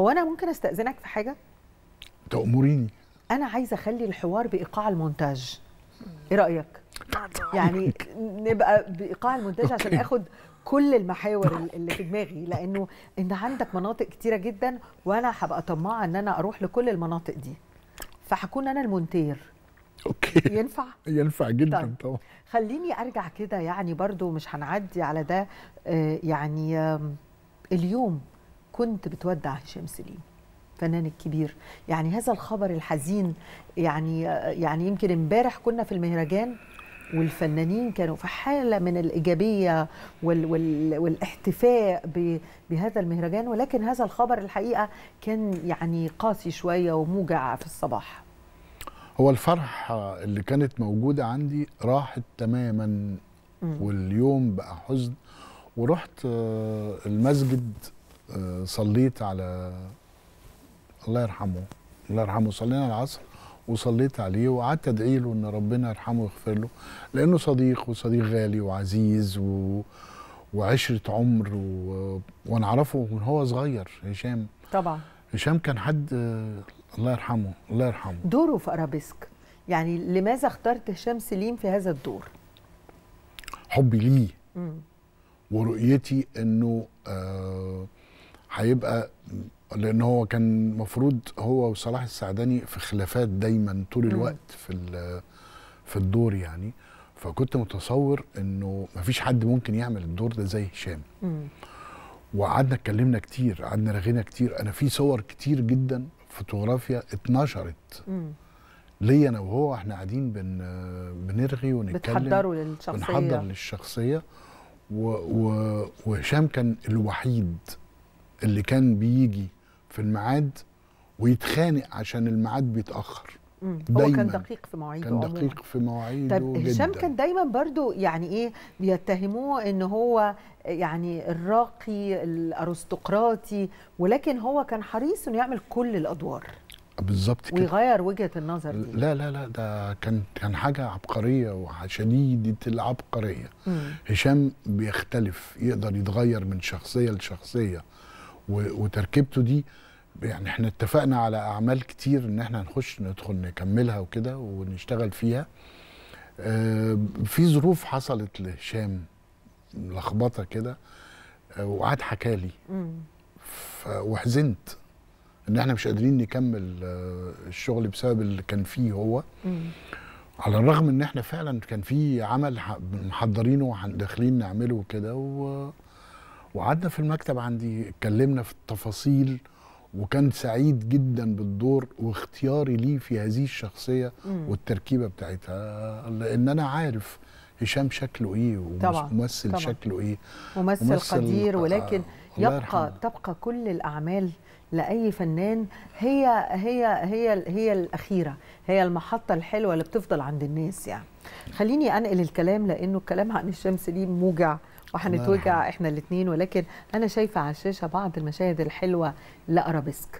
هو انا ممكن استاذنك في حاجه تأمريني انا عايزه اخلي الحوار بايقاع المونتاج ايه رايك يعني نبقى بايقاع المونتاج عشان اخد كل المحاور اللي في دماغي لانه انت عندك مناطق كتيره جدا وانا هبقى طماعه ان انا اروح لكل المناطق دي فهكون انا المونتير اوكي ينفع ينفع جدا طيب. طبعا طب. خليني ارجع كده يعني برضو مش هنعدي على ده آه، يعني اليوم كنت بتودع هشام سليم الفنان الكبير يعني هذا الخبر الحزين يعني يعني يمكن امبارح كنا في المهرجان والفنانين كانوا في حاله من الايجابيه وال وال والاحتفاء بهذا المهرجان ولكن هذا الخبر الحقيقه كان يعني قاسي شويه وموجع في الصباح هو الفرحه اللي كانت موجوده عندي راحت تماما م. واليوم بقى حزن ورحت المسجد آه، صليت على الله يرحمه الله يرحمه صلينا العصر وصليت عليه وقعدت ادعي له ان ربنا يرحمه ويغفر له لانه صديق وصديق غالي وعزيز و... وعشره عمر و... وانا اعرفه من هو صغير هشام طبعا هشام كان حد الله يرحمه الله يرحمه دوره في ارابيسك يعني لماذا اخترت هشام سليم في هذا الدور؟ حبي ليه ورؤيتي انه آه هيبقى لان هو كان المفروض هو وصلاح السعداني في خلافات دايما طول الوقت في في الدور يعني فكنت متصور انه مفيش حد ممكن يعمل الدور ده زي هشام وقعدنا اتكلمنا كتير قعدنا رغينا كتير انا في صور كتير جدا فوتوغرافيا اتنشرت ليا انا وهو احنا قاعدين بن بنرغي ونتكلم بتحضروا للشخصيه بنحضر للشخصيه وهشام كان الوحيد اللي كان بيجي في الميعاد ويتخانق عشان الميعاد بيتاخر دايما هو كان دقيق في مواعيده كان دقيق في مواعيده طب هشام كان دايما برضو يعني ايه بيتهموه ان هو يعني الراقي الارستقراطي ولكن هو كان حريص انه يعمل كل الادوار بالظبط كده ويغير وجهه النظر دي لا لا لا ده كان كان حاجه عبقريه وشديده العبقريه مم. هشام بيختلف يقدر يتغير من شخصيه لشخصيه وتركيبته دي يعني احنا اتفقنا على اعمال كتير ان احنا هنخش ندخل نكملها وكده ونشتغل فيها آه، في ظروف حصلت لهشام لخبطه كده آه، وقعد حكالي وحزنت ان احنا مش قادرين نكمل آه، الشغل بسبب اللي كان فيه هو على الرغم ان احنا فعلا كان في عمل محضرينه وداخلين نعمله وكده و وقعدنا في المكتب عندي اتكلمنا في التفاصيل وكان سعيد جدا بالدور واختياري ليه في هذه الشخصيه والتركيبه بتاعتها لان انا عارف هشام شكله ايه وممثل طبعًا. شكله ايه ممثل, ممثل قدير آه، ولكن يبقى تبقى كل الاعمال لاي فنان هي هي هي هي الاخيره هي المحطه الحلوه اللي بتفضل عند الناس يعني خليني انقل الكلام لانه الكلام عن الشمس دي موجع وهنتوجع احنا الاثنين ولكن انا شايفه على الشاشه بعض المشاهد الحلوه لارابيسك